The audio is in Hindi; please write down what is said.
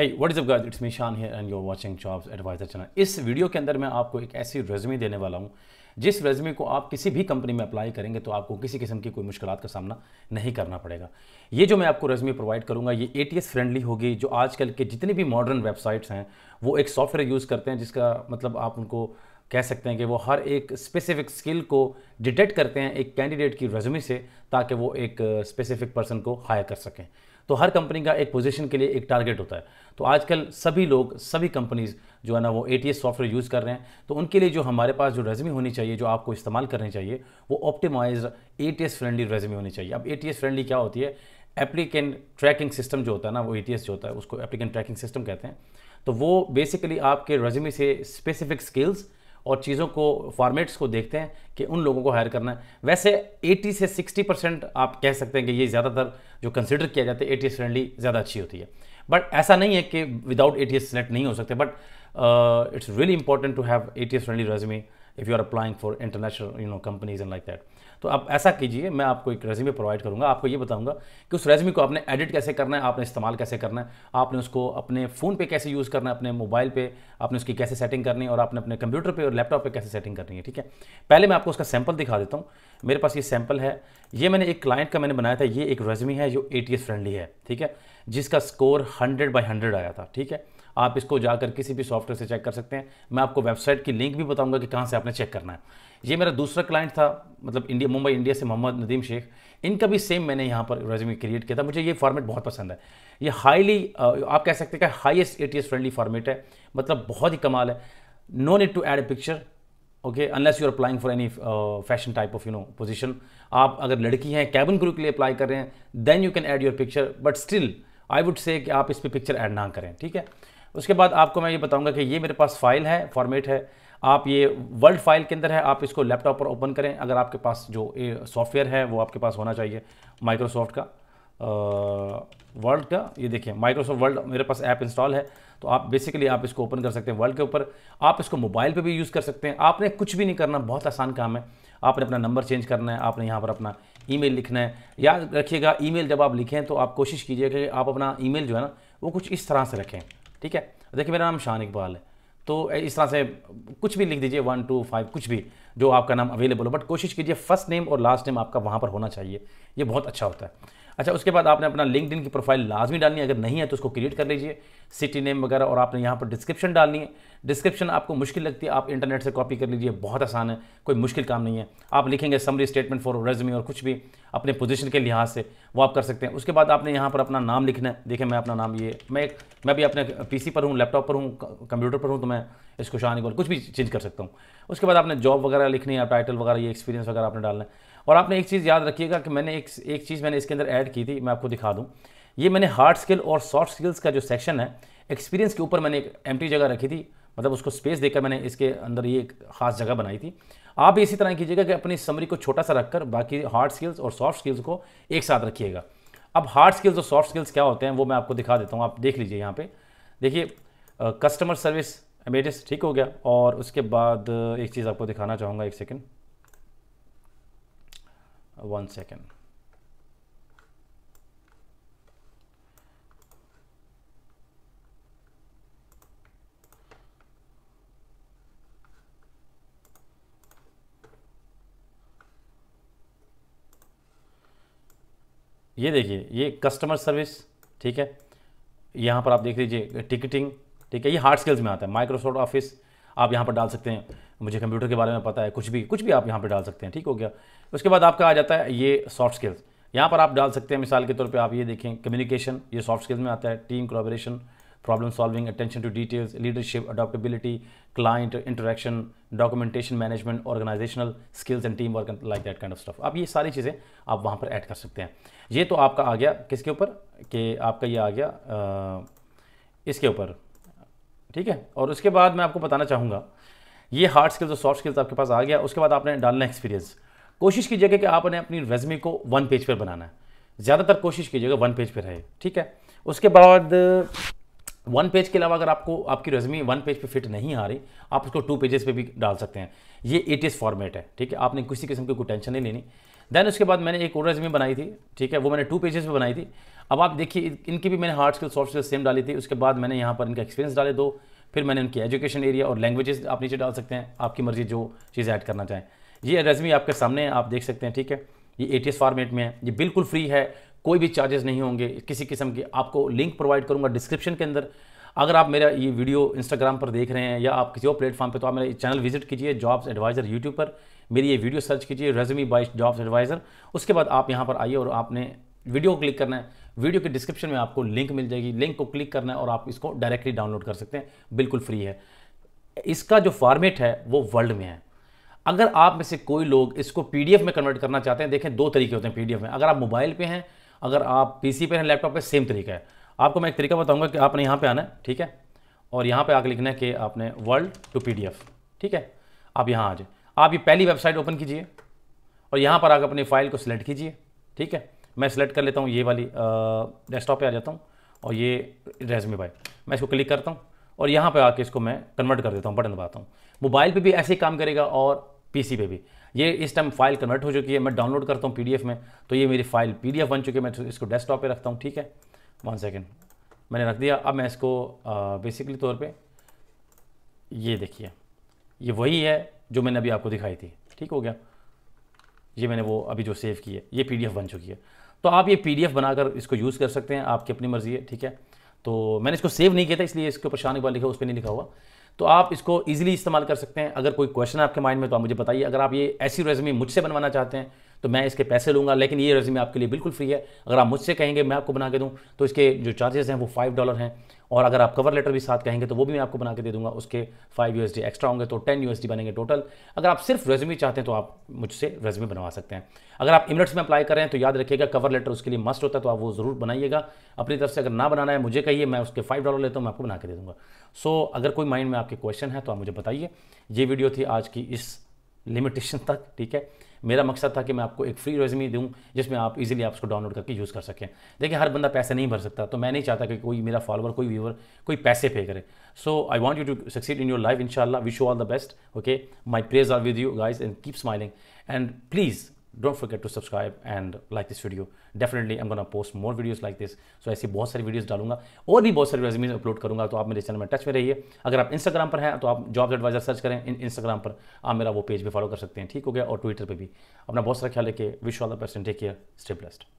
Hey, what is up guys? It's Mishan here and you're watching Jobs Advisor channel. इस वीडियो के अंदर मैं आपको एक ऐसी रेज्यूमे देने वाला हूँ जिस रेज्यूमे को आप किसी भी कंपनी में अप्लाई करेंगे तो आपको किसी किस्म की कोई मुश्किल का सामना नहीं करना पड़ेगा ये जो मैं आपको रेज्यूमे प्रोवाइड करूँगा ये ए फ्रेंडली होगी जो आजकल के जितनी भी मॉडर्न वेबसाइट्स हैं वो एक सॉफ्टवेयर यूज़ करते हैं जिसका मतलब आप उनको कह सकते हैं कि वो हर एक स्पेसिफिक स्किल को डिटेक्ट करते हैं एक कैंडिडेट की रेज्यूमे से ताकि वो एक स्पेसिफिक पर्सन को हायर कर सकें तो हर कंपनी का एक पोजीशन के लिए एक टारगेट होता है तो आजकल सभी लोग सभी कंपनीज़ जो है ना वो ए सॉफ्टवेयर यूज़ कर रहे हैं तो उनके लिए जो हमारे पास जो रेजमी होनी चाहिए जो आपको इस्तेमाल करनी चाहिए वो ऑप्टिमाइज ए फ्रेंडली रेजमी होनी चाहिए अब ए फ्रेंडली क्या होती है एप्लीकेंट ट्रैकिंग सिस्टम जो होता है ना वो ए जो होता है उसको एप्लीकेंट ट्रैकिंग सिस्टम कहते हैं तो वो बेसिकली आपके रेजमी से स्पेसिफिक स्किल्स और चीज़ों को फॉर्मेट्स को देखते हैं कि उन लोगों को हायर करना है वैसे 80 से 60 परसेंट आप कह सकते हैं कि ये ज़्यादातर जो कंसिडर किया जाता है ए फ्रेंडली ज़्यादा अच्छी होती है बट ऐसा नहीं है कि विदाउट ए टी सेलेक्ट नहीं हो सकते but it's really important to have a T friendly resume if you are applying for international you know companies and like that तो आप ऐसा कीजिए मैं आपको एक रेज्यूमे प्रोवाइड करूँगा आपको ये बताऊँगा कि उस रेज्यूमे को आपने एडिट कैसे करना है आपने इस्तेमाल कैसे करना है आपने उसको अपने फ़ोन पे कैसे यूज़ करना है अपने मोबाइल पे आपने उसकी कैसे सेटिंग करनी है और आपने अपने कंप्यूटर पर और लैपटॉप पर कैसे सेटिंग करनी है ठीक है पहले मैं आपको उसका सैम्पल दिखा देता हूँ मेरे पास ये सैम्पल है ये मैंने एक क्लाइंट का मैंने बनाया था ये एक रेजमी है जो ए फ्रेंडली है ठीक है जिसका स्कोर हंड्रेड बाई हंड्रेड आया था ठीक है आप इसको जाकर किसी भी सॉफ्टवेयर से चेक कर सकते हैं मैं आपको वेबसाइट की लिंक भी बताऊंगा कि कहाँ से आपने चेक करना है ये मेरा दूसरा क्लाइंट था मतलब इंडिया मुंबई इंडिया से मोहम्मद नदीम शेख इनका भी सेम मैंने यहाँ पर रेज्यूमे क्रिएट किया था मुझे ये फॉर्मेट बहुत पसंद है ये हाईली आप कह सकते हैं कि ए टी फ्रेंडली फॉर्मेट है मतलब बहुत ही कमाल है no need to add a picture okay unless you are applying for any fashion type of you know position आप अगर लड़की हैं कैबिन ग्रुप के लिए अप्लाई कर रहे हैं then you can add your picture but still I would say कि आप इस पर पिक्चर ऐड ना करें ठीक है उसके बाद आपको मैं ये बताऊंगा कि ये मेरे पास फाइल है फॉर्मेट है आप ये वर्ल्ड फाइल के अंदर है आप इसको लैपटॉप पर ओपन करें अगर आपके पास जो सॉफ्टवेयर है वो आपके पास होना चाहिए माइक्रोसॉफ्ट का वर्ल्ड का ये देखिए माइक्रोसॉफ्ट वर्ल्ड मेरे पास ऐप इंस्टॉल है तो आप बेसिकली आप इसको ओपन कर सकते हैं वर्ल्ड के ऊपर आप इसको मोबाइल पे भी यूज़ कर सकते हैं आपने कुछ भी नहीं करना बहुत आसान काम है आपने अपना नंबर चेंज करना है आपने यहाँ पर अपना ईमेल लिखना है याद रखिएगा ईमेल जब आप लिखें तो आप कोशिश कीजिए कि आप अपना ईमेल जो है ना वो कुछ इस तरह से रखें ठीक है देखिए मेरा नाम शान इकबाल है तो इस तरह से कुछ भी लिख दीजिए वन टू फाइव कुछ भी जो आपका नाम अवेलेबल हो बट कोशिश कीजिए फर्स्ट नेम और लास्ट नेम आपका वहाँ पर होना चाहिए ये बहुत अच्छा होता है अच्छा उसके बाद आपने अपना लिंकड की प्रोफाइल लाजमी डालनी है अगर नहीं है तो उसको क्रिएट कर लीजिए सिटी नेम वगैरह और आपने यहाँ पर डिस्क्रिप्शन डालनी है डिस्क्रिप्शन आपको मुश्किल लगती है आप इंटरनेट से कॉपी कर लीजिए बहुत आसान है कोई मुश्किल काम नहीं है आप लिखेंगे समरी स्टेटमेंट फॉर रेजमी और कुछ भी अपने पोजिशन के लिहाज से वो आप कर सकते हैं उसके बाद आपने यहाँ पर अपना नाम लिखना है देखें मैं अपना नाम ये मैं मैं भी अपने पी पर हूँ लैपटॉप पर हूँ कंप्यूटर पर हूँ तो मैं इसको शान इक्वल कुछ भी चेंज कर सकता हूँ उसके बाद आपने जॉब वगैरह लिखनी है टाइटल वगैरह ये एक्सपीरियंस वगैरह आपने डालना है और आपने एक चीज़ याद रखिएगा कि मैंने एक एक चीज़ मैंने इसके अंदर ऐड की थी मैं आपको दिखा दूँ ये मैंने हार्ड स्किल और सॉफ्ट स्किल्स का जो सेक्शन है एक्सपीरियंस के ऊपर मैंने एक एम जगह रखी थी मतलब उसको स्पेस देकर मैंने इसके अंदर ये एक खास जगह बनाई थी आप भी इसी तरह कीजिएगा कि अपनी समरी को छोटा सा रखकर बाकी हार्ड स्किल्स और सॉफ्ट स्किल्स को एक साथ रखिएगा अब हार्ड स्किल्स और सॉफ्ट स्किल्स क्या होते हैं वो मैं आपको दिखा देता हूँ आप देख लीजिए यहाँ पे देखिए कस्टमर सर्विस एमेटिस ठीक हो गया और उसके बाद एक चीज़ आपको दिखाना चाहूँगा एक सेकेंड वन सेकेंड ये देखिए ये कस्टमर सर्विस ठीक है यहाँ पर आप देख लीजिए टिकटिंग ठीक है ये हार्ड स्किल्स में आता है माइक्रोसॉफ्ट ऑफिस आप यहाँ पर डाल सकते हैं मुझे कंप्यूटर के बारे में पता है कुछ भी कुछ भी आप यहाँ पर डाल सकते हैं ठीक हो गया उसके बाद आपका आ जाता है ये सॉफ्ट स्किल्स यहाँ पर आप डाल सकते हैं मिसाल के तौर पर आप ये देखें कम्युनिकेशन ये सॉफ्ट स्किल्स में आता है team collaboration problem solving attention to details leadership adaptability client interaction documentation management organisational skills and team work like that kind of stuff आप ये सारी चीज़ें आप वहाँ पर ऐड कर सकते हैं ये तो आपका आ गया किसके ऊपर कि आपका ये आ गया आ, इसके ऊपर ठीक है और उसके बाद मैं आपको बताना चाहूँगा ये हार्ड स्किल्स और सॉफ्ट स्किल्स आपके पास आ गया उसके बाद आपने डालना एक्सपीरियंस कोशिश कीजिएगा कि आपने अपनी रेजमी को वन पेज पर बनाना है ज़्यादातर कोशिश कीजिएगा वन पेज पर रहे ठीक है उसके बाद वन पेज के अलावा अगर आपको आपकी रेजमी वन पेज पे फिट नहीं आ रही आप उसको टू पेजेस पे भी डाल सकते हैं ये एट फॉर्मेट है ठीक है आपने किसी किस्म की कोई टेंशन नहीं लेनी देन उसके बाद मैंने एक और रेजमी बनाई थी ठीक है वो मैंने टू पेजेस पे बनाई थी अब आप देखिए इनकी भी मैंने hard skill soft skill same डाली थी उसके बाद मैंने यहाँ पर इनका एक्सपीरियंस डाले दो फिर मैंने उनकी एजुकेशन एरिया और लैंग्वेजेस आप नीचे डाल सकते हैं आपकी मर्जी जो चीज़ें ऐड करना चाहें ये रेजमी आपके सामने है आप देख सकते हैं ठीक है ये ए फॉर्मेट में है ये बिल्कुल फ्री है कोई भी चार्जेस नहीं होंगे किसी किस्म के आपको लिंक प्रोवाइड करूँगा डिस्क्रिप्शन के अंदर अगर आप मेरा ये वीडियो इंस्टाग्राम पर देख रहे हैं या आप किसी और प्लेटफॉर्म पर तो आप मेरे चैनल विजिट कीजिए जॉब्स एडवाइज़र यूट्यूब पर मेरी ये वीडियो सर्च कीजिए रेजमी बाई जॉब्स एडवाइज़र उसके बाद आप यहाँ पर आइए और आपने वीडियो को क्लिक करना है वीडियो के डिस्क्रिप्शन में आपको लिंक मिल जाएगी लिंक को क्लिक करना है और आप इसको डायरेक्टली डाउनलोड कर सकते हैं बिल्कुल फ्री है इसका जो फॉर्मेट है वो वर्ल्ड में है अगर आप में से कोई लोग इसको पीडीएफ में कन्वर्ट करना चाहते हैं देखें दो तरीके होते हैं पीडीएफ में अगर आप मोबाइल पे हैं अगर आप पीसी पे हैं लैपटॉप पे सेम तरीका है आपको मैं एक तरीका बताऊंगा कि आपने यहाँ पे आना है ठीक है और यहाँ पे आके लिखना है कि आपने वर्ल्ड टू पीडीएफ ठीक है आप यहाँ आ जाए आप ये पहली वेबसाइट ओपन कीजिए और यहाँ पर आकर अपनी फ़ाइल को सिलेक्ट कीजिए ठीक है मैं सिलेक्ट कर लेता हूँ ये वाली डेस्कटॉप पर आ जाता हूँ और ये रेजमे बाय मैं इसको क्लिक करता हूँ और यहाँ पर आके इसको मैं कन्वर्ट कर देता हूँ बटन दबाता हूँ मोबाइल पर भी ऐसे ही काम करेगा और पी पे भी ये इस टाइम फाइल कन्वर्ट हो चुकी है मैं डाउनलोड करता हूँ पीडीएफ में तो ये मेरी फाइल पीडीएफ बन चुकी है मैं इसको डेस्कटॉप पे रखता हूँ ठीक है वन सेकेंड मैंने रख दिया अब मैं इसको बेसिकली तौर पे ये देखिए ये वही है जो मैंने अभी आपको दिखाई थी ठीक हो गया ये मैंने वो अभी जो सेव की है ये पी बन चुकी है तो आप ये पी बनाकर इसको यूज़ कर सकते हैं आपकी अपनी मर्ज़ी है ठीक है तो मैंने इसको सेव नहीं किया था इसलिए इसके ऊपर शान बार लिखा उस पर नहीं लिखा हुआ तो आप इसको ईजिली इस्तेमाल कर सकते हैं अगर कोई क्वेश्चन है आपके माइंड में तो आप मुझे बताइए अगर आप ये ऐसी रेजमी मुझसे बनवाना चाहते हैं तो मैं इसके पैसे लूँगा लेकिन ये रेज्यूमे आपके लिए बिल्कुल फ्री है अगर आप मुझसे कहेंगे मैं आपको बना के दूँ तो इसके जो चार्जेस हैं वो फाइव डॉलर हैं और अगर आप कवर लेटर भी साथ कहेंगे तो वो भी मैं आपको बना के दे दूंगा उसके फाइव यू एक्स्ट्रा होंगे तो टेन यू बनेंगे टोटल अगर आप सिर्फ रेज्यूमे चाहते हैं तो आप मुझसे रेज्यूमे बनवा सकते हैं अगर आप इमरट्स में अप्लाई कर रहे हैं तो याद रखिएगा कवर लेटर उसके लिए मस्ट होता है तो आप वो ज़रूर बनाइएगा अपनी तरफ से अगर ना बनाना है मुझे कहिए मैं उसके फाइव डॉलर लेता हूँ मैं आपको बना के दे दूँगा सो so, अगर कोई माइंड में आपके क्वेश्चन है तो आप मुझे बताइए ये वीडियो थी आज की इस लिमिटेशन तक ठीक है मेरा मकसद था कि मैं आपको एक फ्री रेजमी दूँ जिसमें आप इजीली आप उसको डाउनलोड करके यूज़ कर सकें देखिए हर बंदा पैसे नहीं भर सकता तो मैं नहीं चाहता कि कोई मेरा फॉलोअर कोई व्यूवर कोई पैसे पे करे so I want you to succeed in your life इन शाला wish you all the best okay my prayers are with you guys and keep smiling and please don't forget to subscribe and like this video definitely am gonna post more videos like this so ऐसी बहुत सारी वीडियोज डालूंगा और भी बहुत सारी रेजमीज अपलोड करूंगा तो आप मेरे चैनल में टच में रहिए अगर आप इंस्टाग्राम पर हैं तो आप जॉब एडवाइजर सर्च करें इन इंस्टाग्राम पर आप मेरा वो पेज भी फॉलो कर सकते हैं ठीक हो गया और ट्विटर पर भी अपना बहुत सारा ख्याल रखिए wish all the take care stay blessed